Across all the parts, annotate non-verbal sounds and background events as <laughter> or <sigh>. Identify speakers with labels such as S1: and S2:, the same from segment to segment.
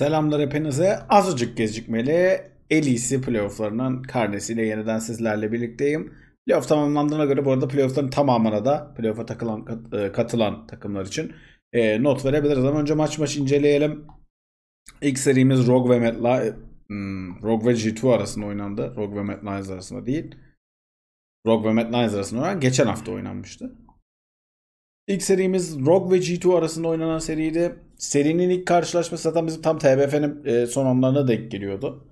S1: Selamlar hepinize. Azıcık gecikmeli. En iyisi playofflarının karnesiyle yeniden sizlerle birlikteyim. Playoff tamamlandığına göre bu arada playoffların tamamına da playoff'a takılan, e, katılan takımlar için e, not verebiliriz. Ama önce maç maç inceleyelim. İlk serimiz Rogue ve Metla hmm, Rogue ve G2 arasında oynandı. Rogue ve Mad arasında değil. Rogue ve Mad arasında oynanan geçen hafta oynanmıştı. İlk serimiz Rogue ve G2 arasında oynanan seriydi serinin ilk karşılaşması zaten bizim tam TBF'nin e, son onlarına denk geliyordu.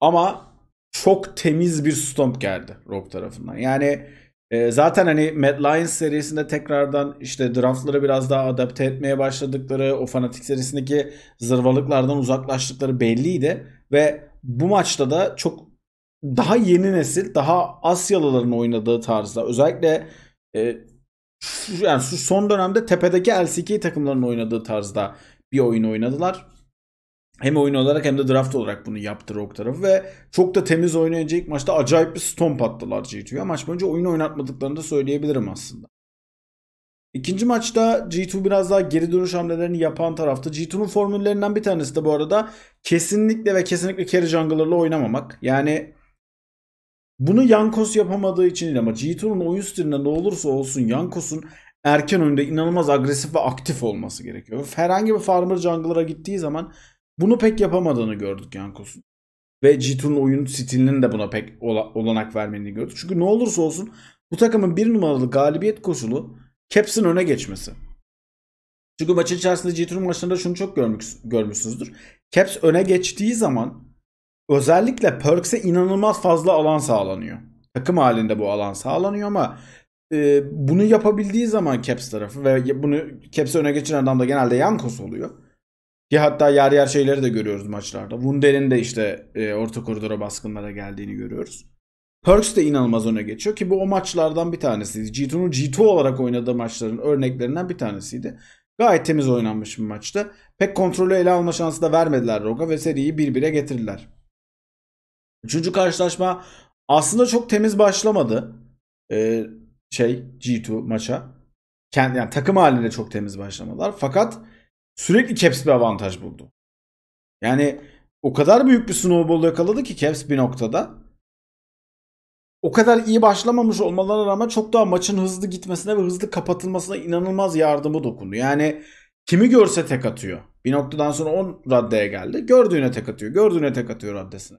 S1: Ama çok temiz bir stomp geldi Rogue tarafından. Yani e, zaten hani Mad Lions serisinde tekrardan işte draftları biraz daha adapte etmeye başladıkları, o fanatik serisindeki zırvalıklardan uzaklaştıkları belliydi. Ve bu maçta da çok daha yeni nesil, daha Asyalıların oynadığı tarzda özellikle e, yani şu son dönemde tepedeki LCK takımlarının oynadığı tarzda bir oyun oynadılar. Hem oyun olarak hem de draft olarak bunu yaptı Rock tarafı ve çok da temiz oynayacak maçta acayip bir stomp attılar g 2 Maç boyunca oyun oynatmadıklarını da söyleyebilirim aslında. İkinci maçta G2 biraz daha geri dönüş hamlelerini yapan tarafta. G2'nun formüllerinden bir tanesi de bu arada kesinlikle ve kesinlikle carry jungler'la oynamamak. Yani bunu Yankos yapamadığı için değil ama G2'nun oyun stilinde ne olursa olsun Yankos'un erken oyunda inanılmaz agresif ve aktif olması gerekiyor. Herhangi bir farmer jungler'a gittiği zaman bunu pek yapamadığını gördük Yankos'un. Ve G2'nun oyun stilinin de buna pek olanak vermediğini gördük. Çünkü ne olursa olsun bu takımın bir numaralı galibiyet koşulu Caps'in öne geçmesi. Çünkü maçın içerisinde G2'nun maçlarında şunu çok görmüş, görmüşsünüzdür. Caps öne geçtiği zaman özellikle Perks'e inanılmaz fazla alan sağlanıyor. Takım halinde bu alan sağlanıyor ama e, bunu yapabildiği zaman Caps tarafı ve bunu Caps'e öne geçiren adam da genelde Yankos oluyor. Ki hatta yer yer şeyleri de görüyoruz maçlarda. Wunder'in de işte e, orta koridora baskınlara geldiğini görüyoruz. Perks de inanılmaz öne geçiyor ki bu o maçlardan bir tanesiydi. G2'nun G2 olarak oynadığı maçların örneklerinden bir tanesiydi. Gayet temiz oynanmış bir maçtı. Pek kontrolü ele alma şansı da vermediler Roga ve seriyi 1-1'e getirdiler. Üçüncü karşılaşma aslında çok temiz başlamadı. Ee, şey G2 maça. Kendi, yani takım halinde çok temiz başlamalar Fakat sürekli Caps bir avantaj buldu. Yani o kadar büyük bir snowball yakaladı ki Caps bir noktada. O kadar iyi başlamamış olmalarına rağmen çok daha maçın hızlı gitmesine ve hızlı kapatılmasına inanılmaz yardımı dokundu. Yani kimi görse tek atıyor. Bir noktadan sonra 10 raddeye geldi. Gördüğüne tek atıyor. Gördüğüne tek atıyor raddesine.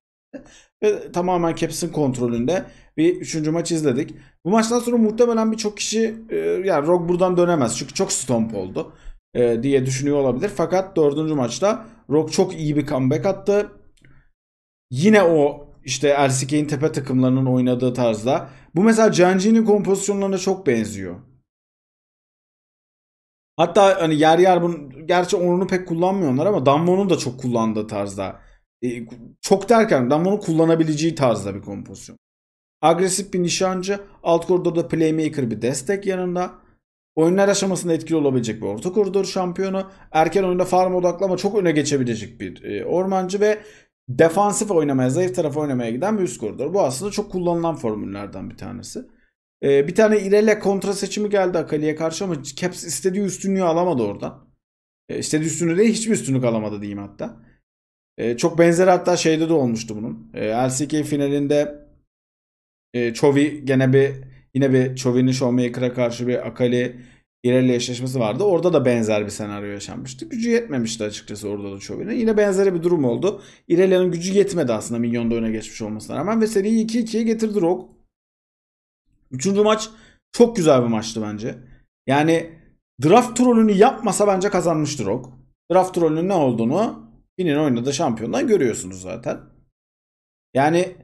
S1: Ve tamamen Caps'in kontrolünde bir üçüncü maç izledik. Bu maçtan sonra muhtemelen birçok kişi e, yani Rogue buradan dönemez çünkü çok stomp oldu e, diye düşünüyor olabilir. Fakat dördüncü maçta Rogue çok iyi bir comeback attı. Yine o işte Ersikey'in tepe takımlarının oynadığı tarzda. Bu mesela Canci'nin kompozisyonlarına çok benziyor. Hatta hani yer yer bunu gerçi onu pek kullanmıyorlar ama Damwon'un da çok kullandığı tarzda e, çok derken ben bunu kullanabileceği tarzda bir kompozisyon. Agresif bir nişancı, alt koridorda playmaker bir destek yanında. Oyunlar aşamasında etkili olabilecek bir orta koridor şampiyonu. Erken oyunda farm odaklı ama çok öne geçebilecek bir e, ormancı ve defansif oynamaya, zayıf tarafa oynamaya giden bir üst koridor. Bu aslında çok kullanılan formüllerden bir tanesi. E, bir tane irele kontra seçimi geldi Akali'ye karşı ama Caps istediği üstünlüğü alamadı oradan. E, istediği üstünlüğü değil hiçbir üstünlük alamadı diyeyim hatta. E, çok benzer hatta şeyde de olmuştu bunun. E, LCK finalinde e, Chovy gene bir yine bir Chovy'nin Showmaker'a karşı bir Akali İrel'le eşleşmesi vardı. Orada da benzer bir senaryo yaşanmıştı. Gücü yetmemişti açıkçası orada da Chovy'nin. Yine benzeri bir durum oldu. İrelia'nın gücü yetmedi aslında milyonda öne geçmiş olmasına rağmen ve seriyi 2-2'ye getirdi Rogue. Üçüncü maç çok güzel bir maçtı bence. Yani draft trollünü yapmasa bence kazanmıştı Rogue. Draft trollünün ne olduğunu Fin'in oynadığı şampiyondan görüyorsunuz zaten. Yani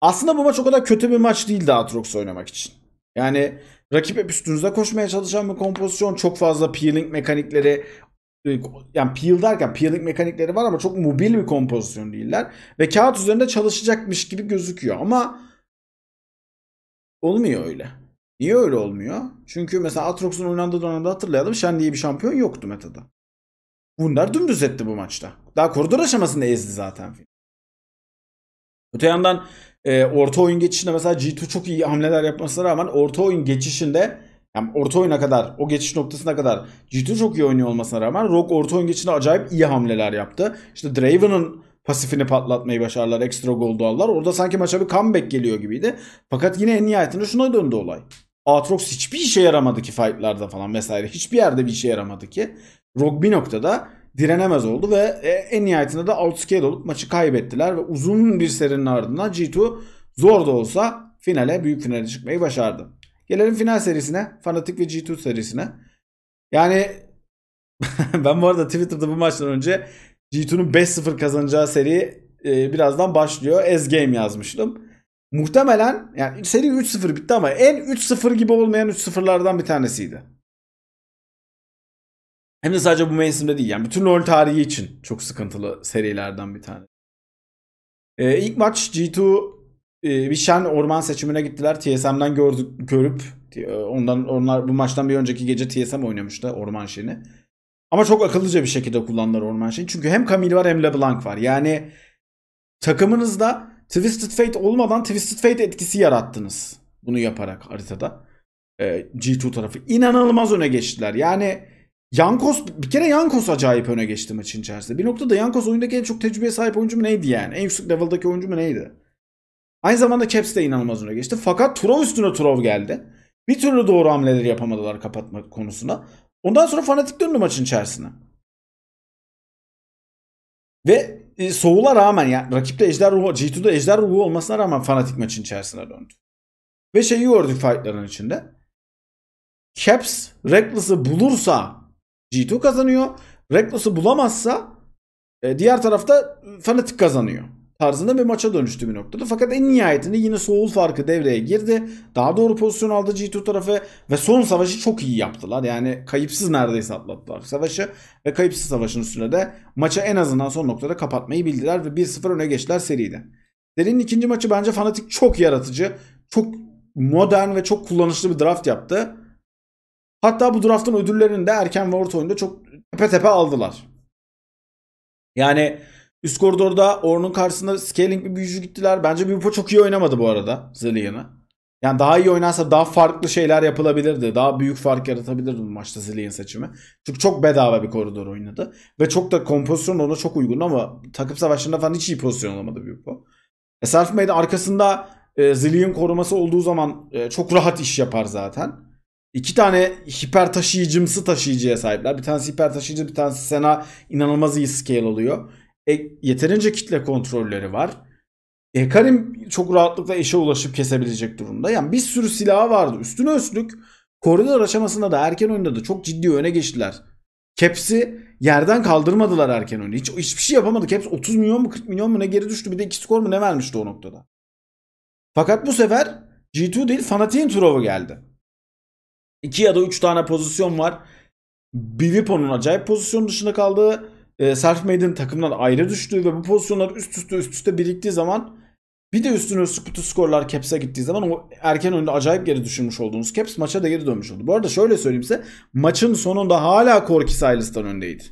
S1: aslında bu maç o kadar kötü bir maç değildi Atrox oynamak için. Yani rakip hep üstünüze koşmaya çalışan bir kompozisyon. Çok fazla peeling mekanikleri yani peel derken peeling mekanikleri var ama çok mobil bir kompozisyon değiller. Ve kağıt üzerinde çalışacakmış gibi gözüküyor ama olmuyor öyle. Niye öyle olmuyor? Çünkü mesela Atrox'un oynandığı dönemde hatırlayalım Shen diye bir şampiyon yoktu metada. Bunlar dümdüz etti bu maçta. Daha koridor aşamasında ezdi zaten film. Öte yandan e, orta oyun geçişinde mesela G2 çok iyi hamleler yapmasına rağmen orta oyun geçişinde yani orta oyuna kadar o geçiş noktasına kadar G2 çok iyi oynuyor olmasına rağmen Rock orta oyun geçişinde acayip iyi hamleler yaptı. İşte Draven'ın pasifini patlatmayı başarlar. Ekstra gol doğallar. Orada sanki maça bir comeback geliyor gibiydi. Fakat yine en nihayetinde şuna döndü olay. Aatrox hiçbir işe yaramadı ki fightlarda falan vesaire. Hiçbir yerde bir işe yaramadı ki. Rock bir noktada direnemez oldu ve e, en nihayetinde de outscale olup maçı kaybettiler ve uzun bir serinin ardından G2 zor da olsa finale, büyük finale çıkmayı başardı. Gelelim final serisine, Fanatic ve G2 serisine. Yani <laughs> ben bu arada Twitter'da bu maçtan önce G2'nun 5-0 kazanacağı seri e, birazdan başlıyor. Ez Game yazmıştım. Muhtemelen yani seri 3-0 bitti ama en 3-0 gibi olmayan 3-0'lardan bir tanesiydi. Hem de sadece bu mevsimde değil yani bütün LoL tarihi için çok sıkıntılı serilerden bir tane. Ee, ilk maç G2 e, bir şen orman seçimine gittiler. TSM'den gördük, görüp e, ondan onlar bu maçtan bir önceki gece TSM oynamıştı orman şeyini. Ama çok akıllıca bir şekilde kullandılar orman şeyini Çünkü hem Camille var hem LeBlanc var. Yani takımınızda Twisted Fate olmadan Twisted Fate etkisi yarattınız. Bunu yaparak haritada. Ee, G2 tarafı. inanılmaz öne geçtiler. Yani Yankos bir kere Yankos acayip öne geçti maçın içerisinde. Bir noktada Yankos oyundaki en çok tecrübeye sahip oyuncu mu neydi yani? En yüksek level'daki oyuncu mu neydi? Aynı zamanda Caps de inanılmaz öne geçti. Fakat Turov üstüne Turov geldi. Bir türlü doğru hamleleri yapamadılar kapatma konusunda. Ondan sonra fanatik döndü maçın içerisine. Ve e, Soğul'a rağmen ya yani rakipte Ejder Ruhu, G2'de Ejder Ruhu olmasına rağmen fanatik maçın içerisine döndü. Ve şeyi gördük fightların içinde. Caps Reckless'ı bulursa G2 kazanıyor. Reckless'ı bulamazsa e, diğer tarafta Fnatic kazanıyor tarzında bir maça dönüştü bir noktada. Fakat en nihayetinde yine Soğul farkı devreye girdi. Daha doğru pozisyon aldı G2 tarafı ve son savaşı çok iyi yaptılar. Yani kayıpsız neredeyse atlattılar savaşı ve kayıpsız savaşın üstüne de maça en azından son noktada kapatmayı bildiler ve 1-0 öne geçtiler seride. Serinin ikinci maçı bence Fnatic çok yaratıcı, çok modern ve çok kullanışlı bir draft yaptı. Hatta bu draftın ödüllerini de erken ve orta oyunda çok tepe tepe aldılar. Yani üst koridorda Orn'un karşısında scaling bir büyücü gittiler. Bence Büyüpo çok iyi oynamadı bu arada Zillion'ı. Yani daha iyi oynarsa daha farklı şeyler yapılabilirdi. Daha büyük fark yaratabilirdi bu maçta Zillion seçimi. Çünkü çok bedava bir koridor oynadı. Ve çok da kompozisyon ona çok uygun ama takım savaşlarında falan hiç iyi pozisyon alamadı Büyüpo. E, Selfmade arkasında e, Zillion koruması olduğu zaman e, çok rahat iş yapar zaten. İki tane hiper taşıyıcımsı taşıyıcıya sahipler. Bir tanesi hiper taşıyıcı bir tanesi Sena inanılmaz iyi scale oluyor. E, yeterince kitle kontrolleri var. E, Karim çok rahatlıkla eşe ulaşıp kesebilecek durumda. Yani bir sürü silahı vardı. Üstüne üstlük koridor aşamasında da erken oyunda da çok ciddi öne geçtiler. Kepsi yerden kaldırmadılar erken oyunda. Hiç, hiçbir şey yapamadı. Keps 30 milyon mu 40 milyon mu ne geri düştü. Bir de 2 skor mu ne vermişti o noktada. Fakat bu sefer G2 değil Fanatik'in Turov'u geldi. 2 ya da 3 tane pozisyon var. Bivipo'nun acayip pozisyon dışında kaldığı e, self made'in takımdan ayrı düştüğü ve bu pozisyonlar üst üste üst üste biriktiği zaman bir de üstüne üstü kutu skorlar Caps'e gittiği zaman o erken önde acayip geri düşürmüş olduğunuz Caps maça da geri dönmüş oldu. Bu arada şöyle söyleyeyim size maçın sonunda hala Corky Silas'tan öndeydi.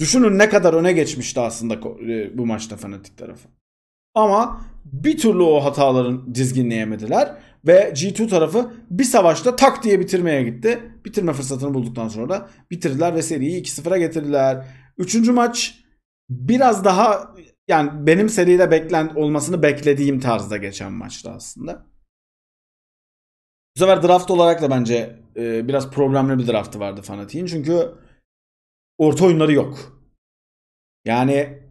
S1: Düşünün ne kadar öne geçmişti aslında e, bu maçta fanatik tarafı. Ama bir türlü o hataların dizginleyemediler. Ve G2 tarafı bir savaşta tak diye bitirmeye gitti. Bitirme fırsatını bulduktan sonra da bitirdiler ve seriyi 2-0'a getirdiler. Üçüncü maç biraz daha yani benim seriyle beklen olmasını beklediğim tarzda geçen maçtı aslında. Bu sefer draft olarak da bence e, biraz problemli bir draftı vardı Fanatik'in. Çünkü orta oyunları yok. Yani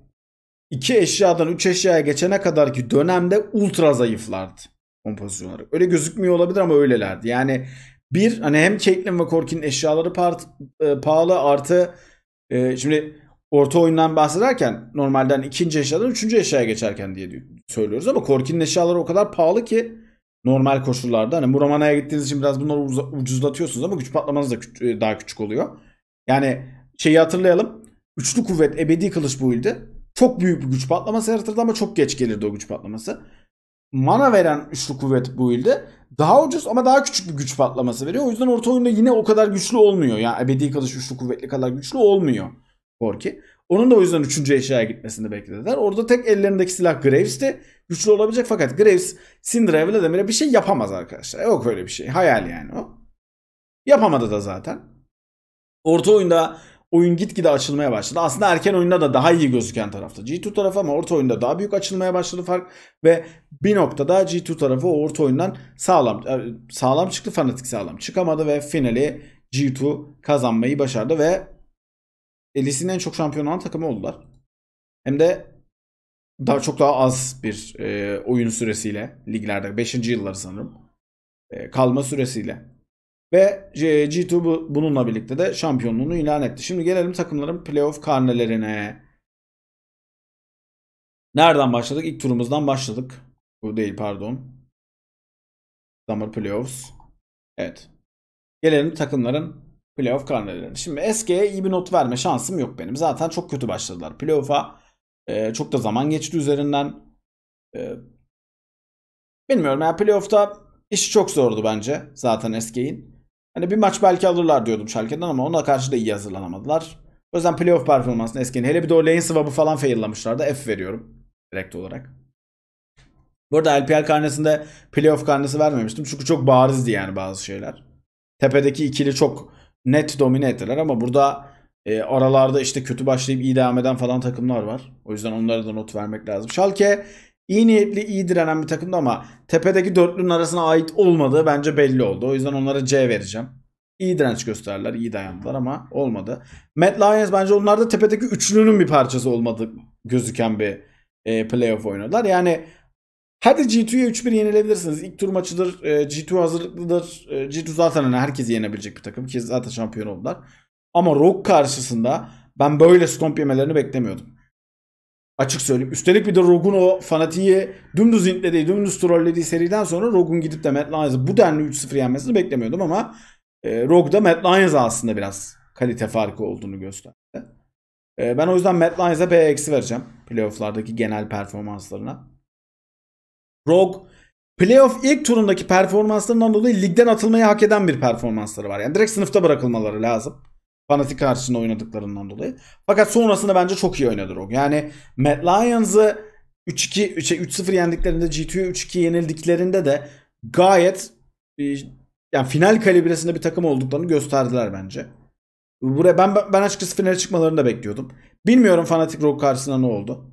S1: 2 eşyadan 3 eşyaya geçene kadar ki dönemde ultra zayıflardı kompozisyonları. Öyle gözükmüyor olabilir ama öylelerdi. Yani bir hani hem Caitlyn ve Corkin'in eşyaları part, e, pahalı artı e, şimdi orta oyundan bahsederken normalden ikinci eşyadan üçüncü eşyaya geçerken diye söylüyoruz ama Corkin'in eşyaları o kadar pahalı ki normal koşullarda hani Muramana'ya gittiğiniz için biraz bunları ucuzlatıyorsunuz ama güç patlamanız da küç e, daha küçük oluyor. Yani şeyi hatırlayalım. Üçlü kuvvet ebedi kılıç bu ildi. Çok büyük bir güç patlaması yaratırdı ama çok geç gelirdi o güç patlaması. Mana veren üçlü kuvvet bu ilde daha ucuz ama daha küçük bir güç patlaması veriyor. O yüzden orta oyunda yine o kadar güçlü olmuyor. Yani ebedi kalış üçlü kuvvetli kadar güçlü olmuyor Korki. Onun da o yüzden üçüncü eşyaya gitmesini beklediler. Orada tek ellerindeki silah Graves'ti. Güçlü olabilecek fakat Graves Syndra'ya Vladimir'e bir şey yapamaz arkadaşlar. Yok öyle bir şey. Hayal yani o. Yapamadı da zaten. Orta oyunda oyun gitgide açılmaya başladı. Aslında erken oyunda da daha iyi gözüken tarafta G2 tarafı ama orta oyunda daha büyük açılmaya başladı fark ve bir noktada G2 tarafı orta oyundan sağlam e, sağlam çıktı fanatik sağlam çıkamadı ve finali G2 kazanmayı başardı ve LEC'nin en çok şampiyon olan takımı oldular. Hem de daha çok daha az bir e, oyun süresiyle liglerde 5. yılları sanırım e, kalma süresiyle ve e, G2 bununla birlikte de şampiyonluğunu ilan etti. Şimdi gelelim takımların playoff karnelerine. Nereden başladık? İlk turumuzdan başladık. Bu değil pardon. Summer Playoffs. Evet. Gelelim takımların playoff karnelerine. Şimdi SK'ye iyi bir not verme şansım yok benim. Zaten çok kötü başladılar. Playoff'a e, çok da zaman geçti üzerinden. E, bilmiyorum yani playoff'ta işi çok zordu bence zaten SK'in. Hani bir maç belki alırlar diyordum Schalke'den ama ona karşı da iyi hazırlanamadılar. O yüzden playoff performansını eskini. Hele bir de o lane swap'ı falan da F veriyorum direkt olarak. Bu arada LPL karnesinde playoff karnesi vermemiştim. Çünkü çok barizdi yani bazı şeyler. Tepedeki ikili çok net domine ettiler ama burada e, aralarda işte kötü başlayıp iyi devam eden falan takımlar var. O yüzden onlara da not vermek lazım. Schalke İyi niyetli iyi direnen bir takımdı ama tepedeki dörtlünün arasına ait olmadığı bence belli oldu. O yüzden onlara C vereceğim. İyi direnç gösterdiler, iyi dayandılar ama olmadı. Matt Lyons bence onlar da tepedeki üçlünün bir parçası olmadı gözüken bir e, playoff oynadılar. Yani hadi G2'ye 3-1 yenilebilirsiniz. İlk tur maçıdır, e, G2 hazırlıklıdır. E, G2 zaten hani herkesi yenebilecek bir takım ki zaten şampiyon oldular. Ama Rock karşısında ben böyle stomp yemelerini beklemiyordum. Açık söyleyeyim. Üstelik bir de Rogue'un o fanatiği dümdüz intlediği, dümdüz trollediği seriden sonra Rogue'un gidip de Matt Lyons'ı bu denli 3-0 yenmesini beklemiyordum ama e, Rogue'da Matt Lyons aslında biraz kalite farkı olduğunu gösterdi. E, ben o yüzden Matt Lyons'a B eksi vereceğim. Playoff'lardaki genel performanslarına. Rogue playoff ilk turundaki performanslarından dolayı ligden atılmayı hak eden bir performansları var. Yani direkt sınıfta bırakılmaları lazım. Fanatik karşısında oynadıklarından dolayı. Fakat sonrasında bence çok iyi oynadı Rogue. Yani Mad Lions'ı 3-2 3-0 yendiklerinde G2'ye 3-2 yenildiklerinde de gayet e, yani final kalibresinde bir takım olduklarını gösterdiler bence. Buraya ben ben açıkçası finale çıkmalarını da bekliyordum. Bilmiyorum Fanatik Rogue karşısında ne oldu.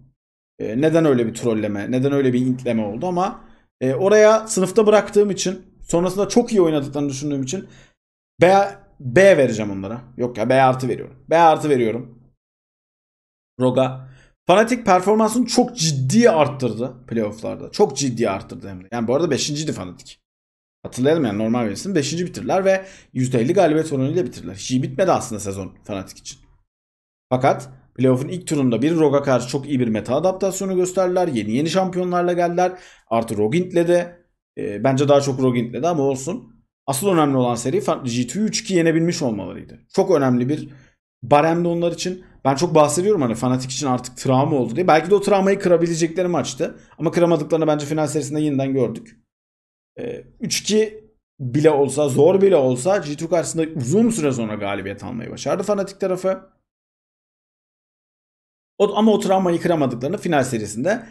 S1: E, neden öyle bir trolleme, neden öyle bir intleme oldu ama e, oraya sınıfta bıraktığım için sonrasında çok iyi oynadıklarını düşündüğüm için veya B vereceğim onlara. Yok ya B artı veriyorum. B artı veriyorum. Roga. Fanatik performansını çok ciddi arttırdı playofflarda. Çok ciddi arttırdı hem de. Yani bu arada 5.ydi Fanatik. Hatırlayalım yani normal mevsim 5. bitirler ve %50 galibiyet oranıyla bitirler. Hiç iyi bitmedi aslında sezon Fanatik için. Fakat playoff'un ilk turunda bir Roga karşı çok iyi bir meta adaptasyonu gösterdiler. Yeni yeni şampiyonlarla geldiler. Artı Rogint'le de e, bence daha çok Rogint'le de ama olsun. Asıl önemli olan seri g GT'yi 3-2 yenebilmiş olmalarıydı. Çok önemli bir baremdi onlar için. Ben çok bahsediyorum hani fanatik için artık travma oldu diye. Belki de o travmayı kırabilecekleri maçtı. Ama kıramadıklarını bence final serisinde yeniden gördük. Ee, 3-2 bile olsa zor bile olsa G2 karşısında uzun süre sonra galibiyet almayı başardı fanatik tarafı. ama o travmayı kıramadıklarını final serisinde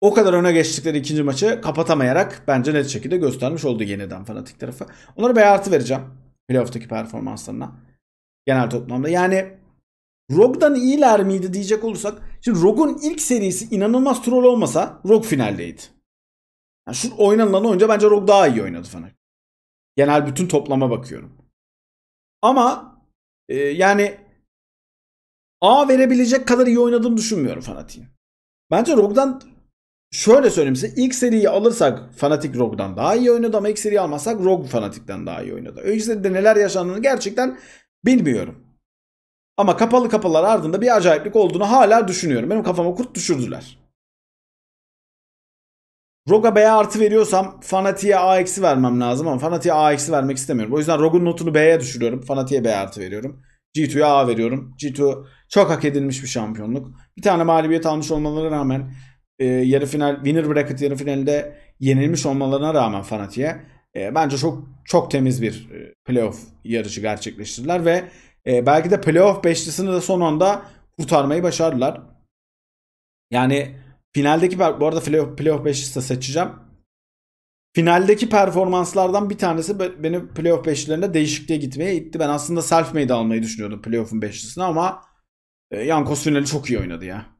S1: o kadar öne geçtikleri ikinci maçı kapatamayarak bence net şekilde göstermiş oldu yeniden fanatik tarafı. Onlara B artı vereceğim. Playoff'taki performanslarına. Genel toplamda. Yani Rog'dan iyiler miydi diyecek olursak. Şimdi Rog'un ilk serisi inanılmaz troll olmasa Rog finaldeydi. Yani şu oynanılan oyunca bence Rog daha iyi oynadı Fener. Genel bütün toplama bakıyorum. Ama e, yani A verebilecek kadar iyi oynadığını düşünmüyorum Fanatik'in. Bence Rog'dan Şöyle söyleyeyim size ilk seriyi alırsak fanatik Rogue'dan daha iyi oynadı ama ilk seriyi almazsak Rogue fanatikten daha iyi oynadı. Önceki seride neler yaşandığını gerçekten bilmiyorum. Ama kapalı kapılar ardında bir acayiplik olduğunu hala düşünüyorum. Benim kafama kurt düşürdüler. Roga B'ye artı veriyorsam Fanatik'e A eksi vermem lazım ama Fanatik'e A eksi vermek istemiyorum. O yüzden Rogue'un notunu B'ye düşürüyorum. Fanatik'e B artı veriyorum. G2'ye A veriyorum. G2 çok hak edilmiş bir şampiyonluk. Bir tane mağlubiyet almış olmalarına rağmen e, yarı final winner bracket yarı finalinde yenilmiş olmalarına rağmen Fanatik'e e, bence çok çok temiz bir e, playoff yarışı gerçekleştirdiler ve e, belki de playoff beşlisini de son anda kurtarmayı başardılar. Yani finaldeki bu arada playoff, playoff beşlisi de seçeceğim. Finaldeki performanslardan bir tanesi beni playoff beşlilerinde değişikliğe gitmeye itti. Ben aslında self made almayı düşünüyordum playoff'un beşlisine ama e, Yankos finali çok iyi oynadı ya.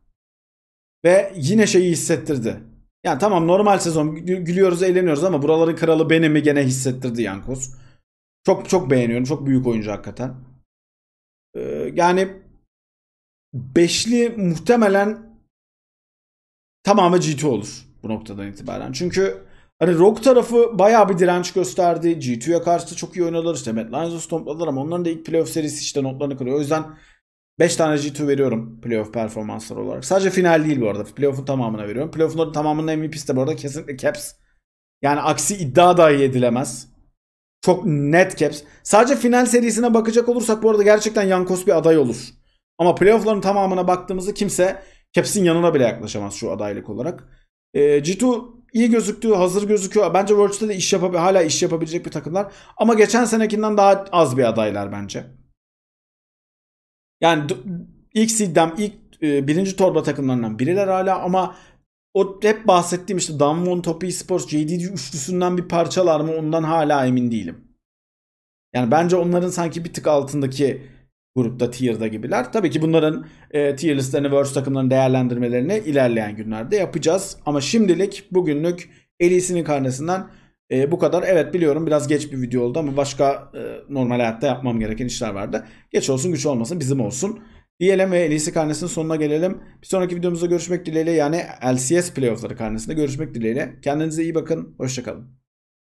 S1: Ve yine şeyi hissettirdi. Yani tamam normal sezon gülüyoruz eğleniyoruz ama buraların kralı benim mi gene hissettirdi Yankos. Çok çok beğeniyorum. Çok büyük oyuncu hakikaten. Ee, yani beşli muhtemelen tamamı GT olur bu noktadan itibaren. Çünkü hani Rock tarafı bayağı bir direnç gösterdi. G2'ye karşı çok iyi oynadılar. İşte Mad Lions'u stompladılar ama onların da ilk playoff serisi işte notlarını kırıyor. O yüzden 5 tane G2 veriyorum playoff performansları olarak. Sadece final değil bu arada. Playoff'un tamamına veriyorum. Playoff'un tamamının MVP'si de bu arada kesinlikle Caps. Yani aksi iddia dahi edilemez. Çok net Caps. Sadece final serisine bakacak olursak bu arada gerçekten Yankos bir aday olur. Ama playoff'ların tamamına baktığımızda kimse Caps'in yanına bile yaklaşamaz şu adaylık olarak. E, ee, G2 iyi gözüktü, hazır gözüküyor. Bence Worlds'te de iş yapab hala iş yapabilecek bir takımlar. Ama geçen senekinden daha az bir adaylar bence. Yani ilk Siddem, ilk e, birinci torba takımlarından biriler hala ama o hep bahsettiğim işte Damwon Topi Sports, JD üçlüsünden bir parçalar mı ondan hala emin değilim. Yani bence onların sanki bir tık altındaki grupta tier'da gibiler. Tabii ki bunların e, tier listlerini, worst takımların değerlendirmelerini ilerleyen günlerde yapacağız. Ama şimdilik bugünlük elisinin karnesinden e, bu kadar. Evet biliyorum biraz geç bir video oldu ama başka e, normal hayatta yapmam gereken işler vardı. Geç olsun güç olmasın bizim olsun. Diyelim ve LEC karnesinin sonuna gelelim. Bir sonraki videomuzda görüşmek dileğiyle yani LCS playoffları karnesinde görüşmek dileğiyle. Kendinize iyi bakın. Hoşçakalın.